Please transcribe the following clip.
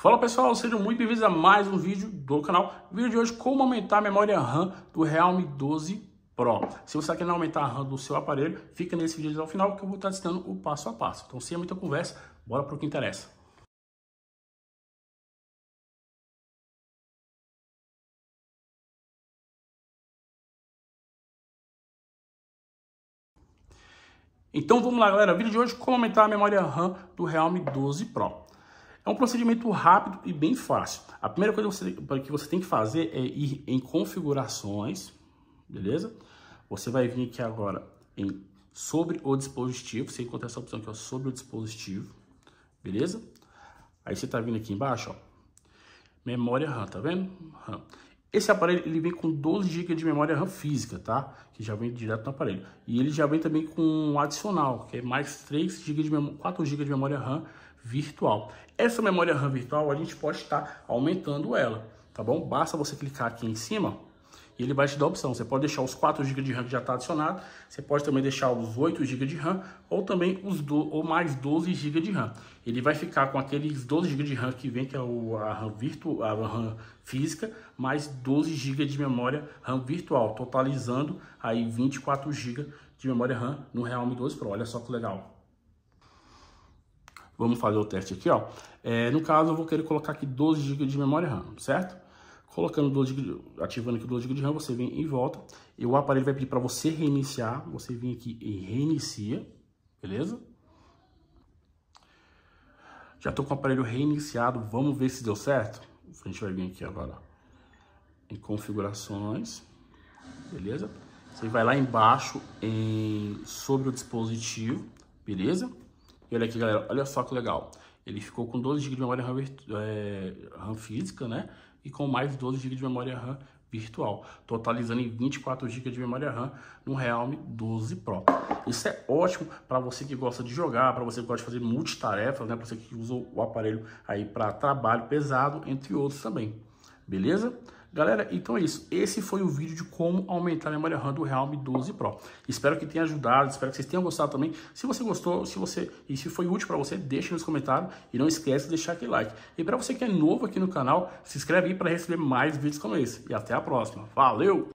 Fala pessoal, sejam muito bem-vindos a mais um vídeo do canal. Vídeo de hoje, como aumentar a memória RAM do Realme 12 Pro. Se você quer aumentar a RAM do seu aparelho, fica nesse vídeo até o final que eu vou estar testando o passo a passo. Então, sem muita conversa, bora para o que interessa. Então vamos lá galera, vídeo de hoje como aumentar a memória RAM do Realme 12 Pro. É um procedimento rápido e bem fácil. A primeira coisa que você, que você tem que fazer é ir em configurações, beleza? Você vai vir aqui agora em sobre o dispositivo, você encontra essa opção que é sobre o dispositivo, beleza? Aí você tá vindo aqui embaixo, ó, memória RAM, tá vendo? RAM. Esse aparelho ele vem com 12 GB de memória RAM física, tá? Que já vem direto no aparelho. E ele já vem também com um adicional, que é mais 3 GB de memória, 4 GB de memória RAM virtual. Essa memória RAM virtual a gente pode estar aumentando ela, tá bom? Basta você clicar aqui em cima e ele vai te dar a opção. Você pode deixar os 4 GB de RAM que já está adicionado, você pode também deixar os 8 GB de RAM ou também os do, ou mais 12 GB de RAM. Ele vai ficar com aqueles 12 GB de RAM que vem, que é o, a RAM virtu a RAM física, mais 12 GB de memória RAM virtual, totalizando aí 24 GB de memória RAM no Realme 12 Pro. Olha só que legal. Vamos fazer o teste aqui, ó. É, no caso, eu vou querer colocar aqui 12 GB de memória RAM, certo? Colocando o de, ativando aqui o 2 de RAM, você vem e volta. E o aparelho vai pedir para você reiniciar. Você vem aqui e reinicia, beleza? Já estou com o aparelho reiniciado. Vamos ver se deu certo. A gente vai vir aqui agora em configurações, beleza? Você vai lá embaixo em sobre o dispositivo, beleza? E olha aqui, galera, olha só que legal. Ele ficou com 12 GB de memória RAM, é, RAM, física, né? E com mais 12 GB de memória RAM virtual, totalizando em 24 GB de memória RAM no Realme 12 Pro. Isso é ótimo para você que gosta de jogar, para você que gosta de fazer multitarefas, né? Para você que usa o aparelho aí para trabalho pesado, entre outros também. Beleza? Galera, então é isso. Esse foi o vídeo de como aumentar a memória RAM do Realme 12 Pro. Espero que tenha ajudado, espero que vocês tenham gostado também. Se você gostou, se você e se foi útil para você, deixe nos comentários e não esquece de deixar aquele like. E para você que é novo aqui no canal, se inscreve aí para receber mais vídeos como esse. E até a próxima. Valeu!